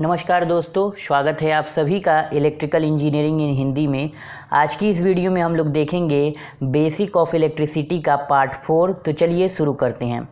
नमस्कार दोस्तों स्वागत है आप सभी का इलेक्ट्रिकल इंजीनियरिंग इन हिंदी में आज की इस वीडियो में हम लोग देखेंगे बेसिक ऑफ इलेक्ट्रिसिटी का पार्ट फोर तो चलिए शुरू करते हैं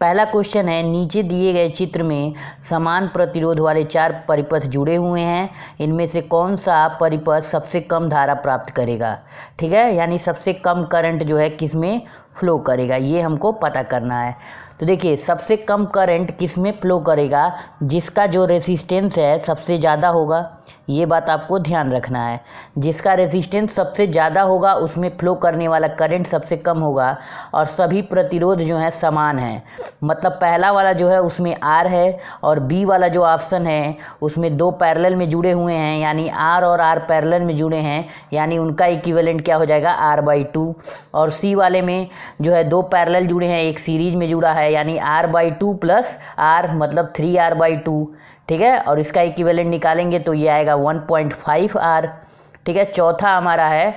पहला क्वेश्चन है नीचे दिए गए चित्र में समान प्रतिरोध वाले चार परिपथ जुड़े हुए हैं इनमें से कौन सा परिपथ सबसे कम धारा प्राप्त करेगा ठीक है यानी सबसे कम करंट जो है किस में फ्लो करेगा ये हमको पता करना है तो देखिए सबसे कम करंट किस में फ्लो करेगा जिसका जो रेजिस्टेंस है सबसे ज़्यादा होगा ये बात आपको ध्यान रखना है जिसका रेजिस्टेंस सबसे ज़्यादा होगा उसमें फ्लो करने वाला करंट सबसे कम होगा और सभी प्रतिरोध जो है समान है मतलब पहला वाला जो है उसमें आर है और बी वाला जो ऑप्शन है उसमें दो पैरेलल में जुड़े हुए हैं यानी आर और आर पैरेलल में जुड़े हैं यानी उनका इक्विवेलेंट क्या हो जाएगा आर बाई टू और सी वाले में जो है दो पैरेलल जुड़े हैं एक सीरीज में जुड़ा है यानी R by two plus R मतलब थ्री आर बाई टू ठीक है और इसका इक्विवेलेंट निकालेंगे तो ये आएगा वन पॉइंट फाइव आर ठीक है चौथा हमारा है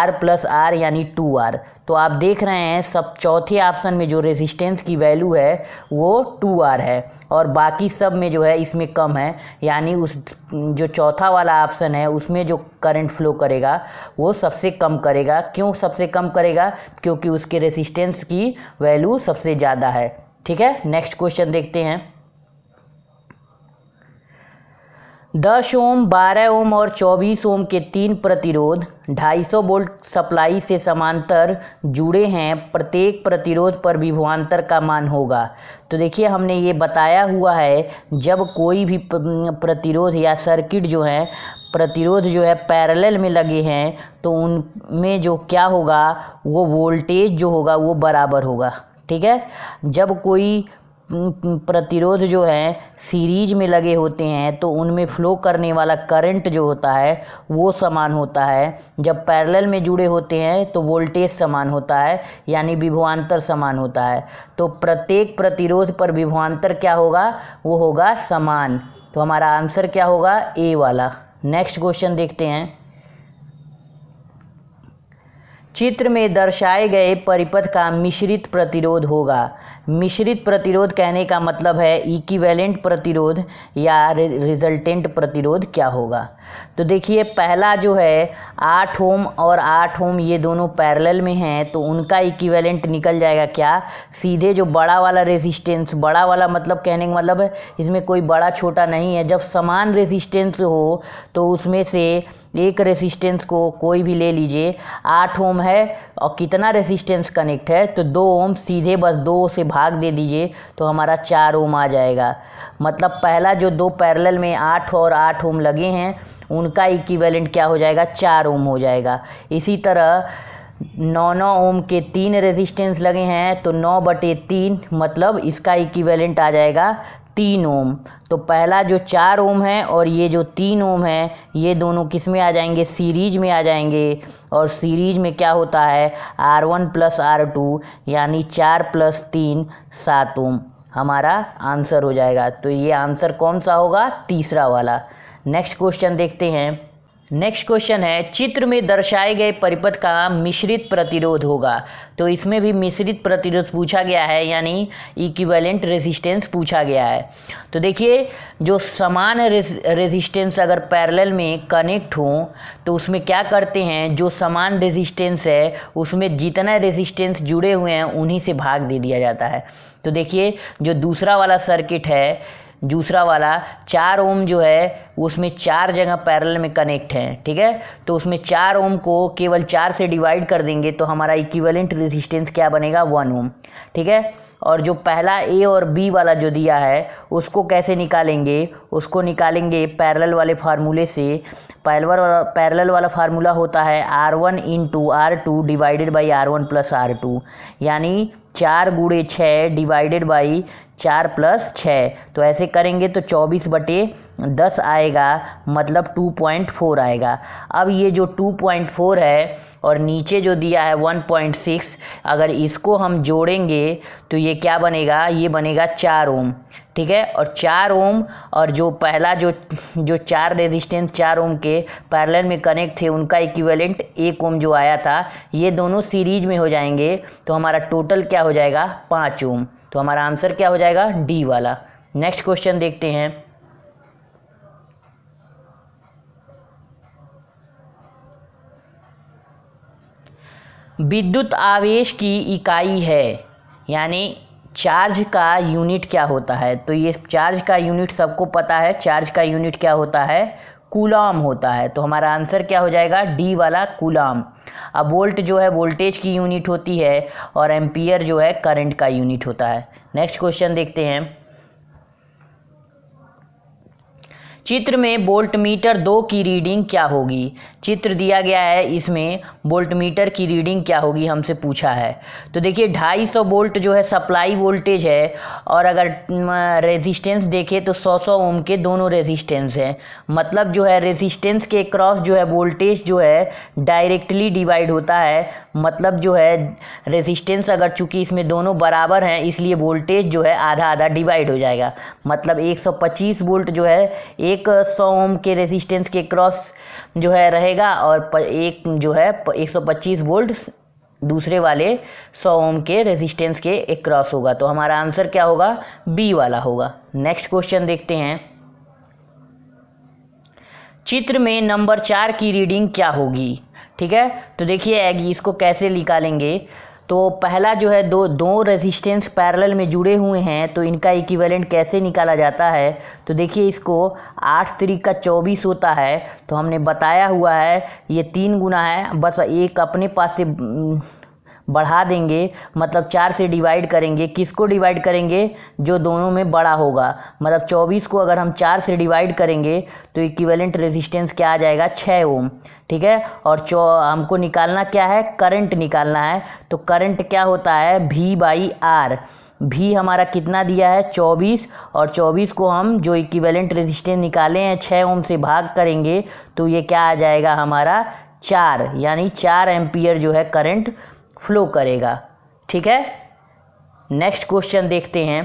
आर प्लस आर यानी टू आर तो आप देख रहे हैं सब चौथे ऑप्शन में जो रेजिस्टेंस की वैल्यू है वो टू आर है और बाकी सब में जो है इसमें कम है यानी उस जो चौथा वाला ऑप्शन है उसमें जो करंट फ्लो करेगा वो सबसे कम करेगा क्यों सबसे कम करेगा क्योंकि उसके रेजिस्टेंस की वैल्यू सबसे ज़्यादा है ठीक है नेक्स्ट क्वेश्चन देखते हैं दस ओम बारह ओम और चौबीस ओम के तीन प्रतिरोध ढाई सौ वोल्ट सप्लाई से समांतर जुड़े हैं प्रत्येक प्रतिरोध पर विभवांतर का मान होगा तो देखिए हमने ये बताया हुआ है जब कोई भी प्रतिरोध या सर्किट जो है प्रतिरोध जो है पैरेलल में लगे हैं तो उनमें जो क्या होगा वो वोल्टेज जो होगा वो बराबर होगा ठीक है जब कोई प्रतिरोध जो है सीरीज में लगे होते हैं तो उनमें फ़्लो करने वाला करंट जो होता है वो समान होता है जब पैरेलल में जुड़े होते हैं तो वोल्टेज समान होता है यानी विभवांतर समान होता है तो प्रत्येक प्रतिरोध पर विभवांतर क्या होगा वो होगा समान तो हमारा आंसर क्या होगा ए वाला नेक्स्ट क्वेश्चन देखते हैं चित्र में दर्शाए गए परिपथ का मिश्रित प्रतिरोध होगा मिश्रित प्रतिरोध कहने का मतलब है इक्विवेलेंट प्रतिरोध या रिजल्टेंट प्रतिरोध क्या होगा तो देखिए पहला जो है आठ ओम और आठ ओम ये दोनों पैरेलल में हैं तो उनका इक्विवेलेंट निकल जाएगा क्या सीधे जो बड़ा वाला रेजिस्टेंस बड़ा वाला मतलब कहने का मतलब है इसमें कोई बड़ा छोटा नहीं है जब समान रेजिस्टेंस हो तो उसमें से एक रेजिस्टेंस को कोई भी ले लीजिए आठ ओम है और कितना रेजिस्टेंस कनेक्ट है तो दो ओम सीधे बस दो से भाग दे दीजिए तो हमारा चार ओम आ जाएगा मतलब पहला जो दो पैरेलल में आठ और आठ ओम लगे हैं उनका इक्विवेलेंट क्या हो जाएगा चार ओम हो जाएगा इसी तरह नौ नौ ओम के तीन रेजिस्टेंस लगे हैं तो नौ बटे तीन मतलब इसका इक्विवेलेंट आ जाएगा तीन ओम तो पहला जो चार ओम है और ये जो तीन ओम है ये दोनों किस में आ जाएंगे सीरीज में आ जाएंगे और सीरीज में क्या होता है R one plus R two यानी चार प्लस तीन सात ओम हमारा आंसर हो जाएगा तो ये आंसर कौन सा होगा तीसरा वाला नेक्स्ट क्वेश्चन देखते हैं नेक्स्ट क्वेश्चन है चित्र में दर्शाए गए परिपथ का मिश्रित प्रतिरोध होगा तो इसमें भी मिश्रित प्रतिरोध पूछा गया है यानी इक्विवेलेंट रेजिस्टेंस पूछा गया है तो देखिए जो समान रेजिस्टेंस अगर पैरेलल में कनेक्ट हो तो उसमें क्या करते हैं जो समान रेजिस्टेंस है उसमें जितना रेजिस्टेंस जुड़े हुए हैं उन्हीं से भाग दे दिया जाता है तो देखिए जो दूसरा वाला सर्किट है दूसरा वाला चार ओम जो है उसमें चार जगह पैरल में कनेक्ट हैं ठीक है तो उसमें चार ओम को केवल चार से डिवाइड कर देंगे तो हमारा इक्विवेलेंट रेजिस्टेंस क्या बनेगा वन ओम ठीक है और जो पहला ए और बी वाला जो दिया है उसको कैसे निकालेंगे उसको निकालेंगे पैरल वाले फार्मूले से पैलवर वाला पैरल वाला फार्मूला होता है R one into R two divided by R one plus R two यानी चार गुड़े छः डिवाइडेड बाई चार प्लस छः तो ऐसे करेंगे तो चौबीस बटे दस आएगा मतलब टू पॉइंट फोर आएगा अब ये जो टू पॉइंट फोर है और नीचे जो दिया है वन पॉइंट सिक्स अगर इसको हम जोड़ेंगे तो ये क्या बनेगा ये बनेगा चार ओम ठीक है और चार ओम और जो पहला जो जो चार रेजिस्टेंस चार ओम के पैरेलल में कनेक्ट थे उनका इक्विवेलेंट एक ओम जो आया था ये दोनों सीरीज में हो जाएंगे तो हमारा टोटल क्या हो जाएगा पाँच ओम तो हमारा आंसर क्या हो जाएगा डी वाला नेक्स्ट क्वेश्चन देखते हैं विद्युत आवेश की इकाई है यानी चार्ज का यूनिट क्या होता है तो ये चार्ज का यूनिट सबको पता है चार्ज का यूनिट क्या होता है कुलाम होता है तो हमारा आंसर क्या हो जाएगा डी वाला कूलाम अब वोल्ट जो है वोल्टेज की यूनिट होती है और एम्पियर जो है करंट का यूनिट होता है नेक्स्ट क्वेश्चन देखते हैं चित्र में वोल्ट मीटर दो की रीडिंग क्या होगी चित्र दिया गया है इसमें वोल्टमीटर की रीडिंग क्या होगी हमसे पूछा है तो देखिए 250 वोल्ट जो है सप्लाई वोल्टेज है और अगर रेजिस्टेंस देखें तो 100 सौ ओम के दोनों रेजिस्टेंस हैं मतलब जो है रेजिस्टेंस के क्रॉस जो है वोल्टेज जो है डायरेक्टली डिवाइड होता है मतलब जो है रेजिस्टेंस अगर चूँकि इसमें दोनों बराबर हैं इसलिए वोल्टेज जो है आधा आधा डिवाइड हो जाएगा मतलब पच्चीस वोल्ट जो है एक सौ ओम के रेजिस्टेंस के क्रॉस जो है रहेगा रहेगा और एक जो है 125 वोल्ट दूसरे वाले 100 ओम के रेजिस्टेंस के एक क्रॉस होगा तो हमारा आंसर क्या होगा बी वाला होगा नेक्स्ट क्वेश्चन देखते हैं चित्र में नंबर चार की रीडिंग क्या होगी ठीक है तो देखिए इसको कैसे निकालेंगे तो पहला जो है दो दो रेजिस्टेंस पैरेलल में जुड़े हुए हैं तो इनका इक्विवेलेंट कैसे निकाला जाता है तो देखिए इसको आठ तरीक का चौबीस होता है तो हमने बताया हुआ है ये तीन गुना है बस एक अपने पास से बढ़ा देंगे मतलब चार से डिवाइड करेंगे किसको डिवाइड करेंगे जो दोनों में बड़ा होगा मतलब चौबीस को अगर हम चार से डिवाइड करेंगे तो इक्विवेलेंट रेजिस्टेंस क्या आ जाएगा छः ओम ठीक है और चौ हमको निकालना क्या है करंट निकालना है तो करंट क्या होता है भी बाई आर भी हमारा कितना दिया है चौबीस और चौबीस को हम जो इक्विवेलेंट रेजिस्टेंस निकाले हैं छः ओम से भाग करेंगे तो ये क्या आ जाएगा हमारा चार यानी चार एम्पियर जो है करंट फ्लो करेगा ठीक है नेक्स्ट क्वेश्चन देखते हैं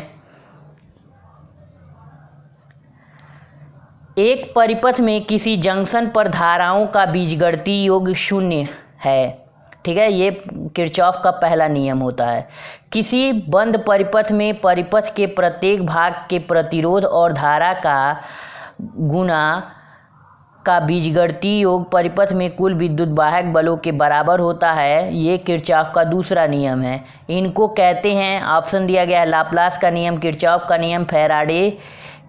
एक परिपथ में किसी जंक्शन पर धाराओं का बीजगणितीय योग शून्य है ठीक है ये किरचॉफ का पहला नियम होता है किसी बंद परिपथ में परिपथ के प्रत्येक भाग के प्रतिरोध और धारा का गुना का बीजगणितीय योग परिपथ में कुल विद्युत वाहक बलों के बराबर होता है ये किरचॉफ का दूसरा नियम है इनको कहते हैं ऑप्शन दिया गया है लाप्लास का नियम किरचॉफ का नियम फेराडे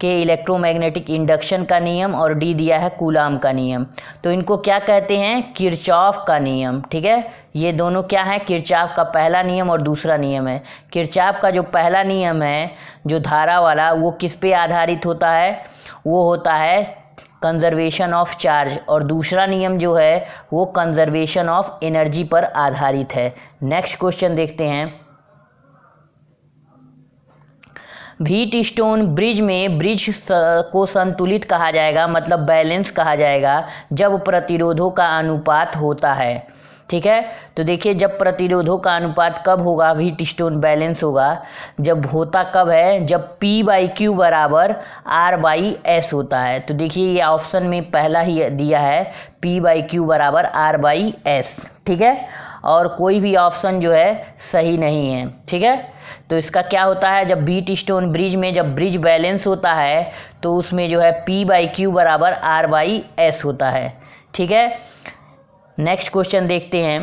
के इलेक्ट्रोमैग्नेटिक इंडक्शन का नियम और डी दिया है कूलाम का नियम तो इनको क्या कहते हैं किरचॉफ का नियम ठीक है ये दोनों क्या है किरचाप का पहला नियम और दूसरा नियम है किरचाप का जो पहला नियम है जो धारा वाला वो किस पे आधारित होता है वो होता है कंजर्वेशन ऑफ चार्ज और दूसरा नियम जो है वो कंजर्वेशन ऑफ एनर्जी पर आधारित है नेक्स्ट क्वेश्चन देखते हैं भीट स्टोन ब्रिज में ब्रिज को संतुलित कहा जाएगा मतलब बैलेंस कहा जाएगा जब प्रतिरोधों का अनुपात होता है ठीक है तो देखिए जब प्रतिरोधों का अनुपात कब होगा हीट स्टोन बैलेंस होगा जब होता कब है जब P बाई क्यू बराबर R बाई एस होता है तो देखिए ये ऑप्शन में पहला ही दिया है P बाई क्यू बराबर R बाई एस ठीक है और कोई भी ऑप्शन जो है सही नहीं है ठीक है तो इसका क्या होता है जब बीट स्टोन ब्रिज में जब ब्रिज बैलेंस होता है तो उसमें जो है पी बाई क्यू बराबर आर बाई एस होता है ठीक है नेक्स्ट क्वेश्चन देखते हैं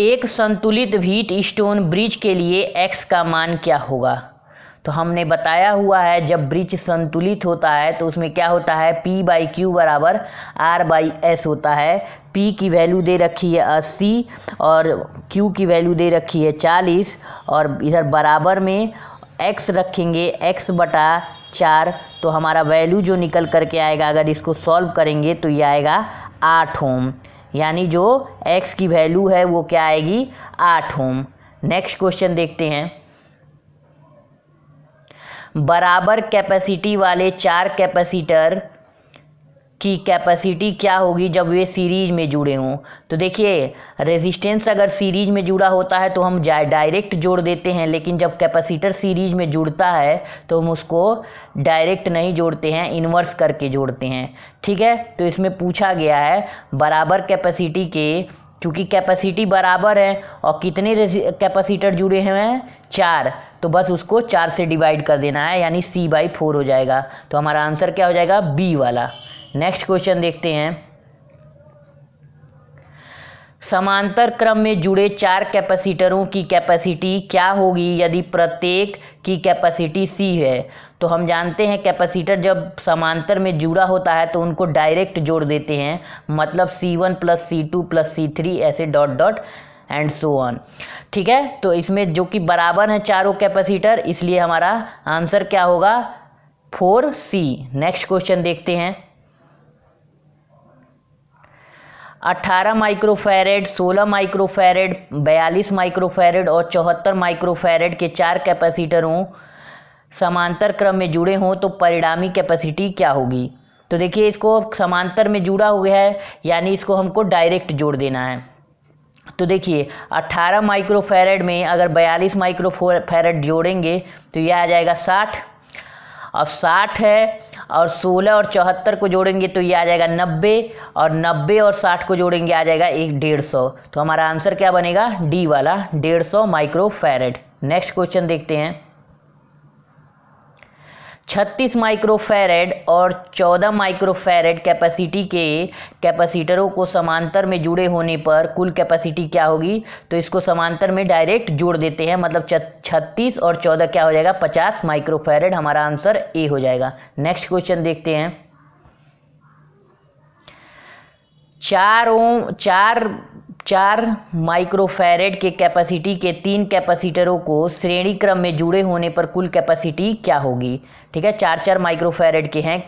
एक संतुलित व्हीट स्टोन ब्रिज के लिए एक्स का मान क्या होगा तो हमने बताया हुआ है जब ब्रिज संतुलित होता है तो उसमें क्या होता है पी बाई क्यू बराबर आर बाई एस होता है पी की वैल्यू दे रखी है अस्सी और क्यू की वैल्यू दे रखी है चालीस और इधर बराबर में एक्स रखेंगे एक्स बटा चार तो हमारा वैल्यू जो निकल करके आएगा अगर इसको सॉल्व करेंगे तो ये आएगा आठ ओम यानी जो एक्स की वैल्यू है वो क्या आएगी आठ ओम नेक्स्ट क्वेश्चन देखते हैं बराबर कैपेसिटी वाले चार कैपेसिटर की कैपेसिटी क्या होगी जब वे सीरीज में जुड़े हों तो देखिए रेजिस्टेंस अगर सीरीज में जुड़ा होता है तो हम डायरेक्ट जोड़ देते हैं लेकिन जब कैपेसिटर सीरीज में जुड़ता है तो हम उसको डायरेक्ट नहीं जोड़ते हैं इन्वर्स करके जोड़ते हैं ठीक है तो इसमें पूछा गया है बराबर कैपेसिटी के चूँकि कैपेसिटी बराबर है और कितने कैपेसिटर जुड़े हुए हैं चार तो बस उसको चार से डिवाइड कर देना है यानी सी बाई फोर हो जाएगा तो हमारा आंसर क्या हो जाएगा बी वाला नेक्स्ट क्वेश्चन देखते हैं समांतर क्रम में जुड़े चार कैपेसिटरों की कैपेसिटी क्या होगी यदि प्रत्येक की कैपेसिटी सी है तो हम जानते हैं कैपेसिटर जब समांतर में जुड़ा होता है तो उनको डायरेक्ट जोड़ देते हैं मतलब C one plus C two plus C three ऐसे dot dot and so on ठीक है तो इसमें जो कि बराबर हैं चारों कैपेसिटर इसलिए हमारा आंसर क्या होगा फोर सी नेक्स्ट क्वेश्चन देखते हैं 18 माइक्रोफेरेड 16 माइक्रोफेरेड 42 माइक्रोफेरेड और चौहत्तर माइक्रोफेरेड के चार कैपेसिटरों समांतर क्रम में जुड़े हों तो परिणामी कैपेसिटी क्या होगी तो देखिए इसको समांतर में जुड़ा हुआ है यानी इसको हमको डायरेक्ट जोड़ देना है तो देखिए 18 माइक्रोफेरेड में अगर 42 फेरेड जोड़ेंगे तो यह आ जाएगा और साठ है और सोलह और चौहत्तर को जोड़ेंगे तो ये आ जाएगा नब्बे और नब्बे और साठ को जोड़ेंगे आ जाएगा एक डेढ़ सौ तो हमारा आंसर क्या बनेगा डी वाला डेढ़ सौ माइक्रो फैरेड नेक्स्ट क्वेश्चन देखते हैं छत्तीस माइक्रोफेरेड और चौदह माइक्रोफेरेड कैपेसिटी के कैपेसिटरों को समांतर में जुड़े होने पर कुल कैपेसिटी क्या होगी तो इसको समांतर में डायरेक्ट जोड़ देते हैं मतलब छत्तीस और चौदह क्या हो जाएगा पचास माइक्रोफेरेड हमारा आंसर ए हो जाएगा नेक्स्ट क्वेश्चन देखते हैं चार ओम चार चार माइक्रोफेरेड के कैपेसिटी के तीन कैपेसिटरों को श्रेणी क्रम में जुड़े होने पर कुल कैपेसिटी क्या होगी ठीक है चार चार माइक्रोफेरेड के हैं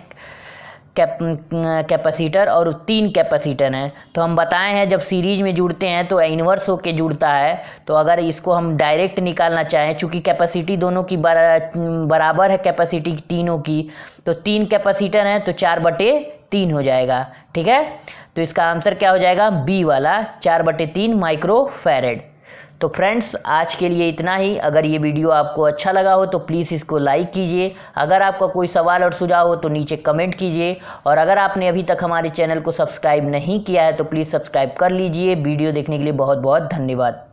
कैपेसिटर अं, और तीन कैपेसिटर हैं तो हम बताए हैं जब सीरीज में जुड़ते हैं तो इन्वर्स होके जुड़ता है तो अगर इसको हम डायरेक्ट निकालना चाहें चूँकि कैपेसिटी दोनों की अं, बराबर है कैपेसिटी तीनों की तो तीन कैपेसिटर हैं तो चार बटे तीन हो जाएगा ठीक है तो इसका आंसर क्या हो जाएगा बी वाला चार बटे तीन माइक्रो तो फ्रेंड्स आज के लिए इतना ही अगर ये वीडियो आपको अच्छा लगा हो तो प्लीज़ इसको लाइक कीजिए अगर आपका कोई सवाल और सुझाव हो तो नीचे कमेंट कीजिए और अगर आपने अभी तक हमारे चैनल को सब्सक्राइब नहीं किया है तो प्लीज़ सब्सक्राइब कर लीजिए वीडियो देखने के लिए बहुत बहुत धन्यवाद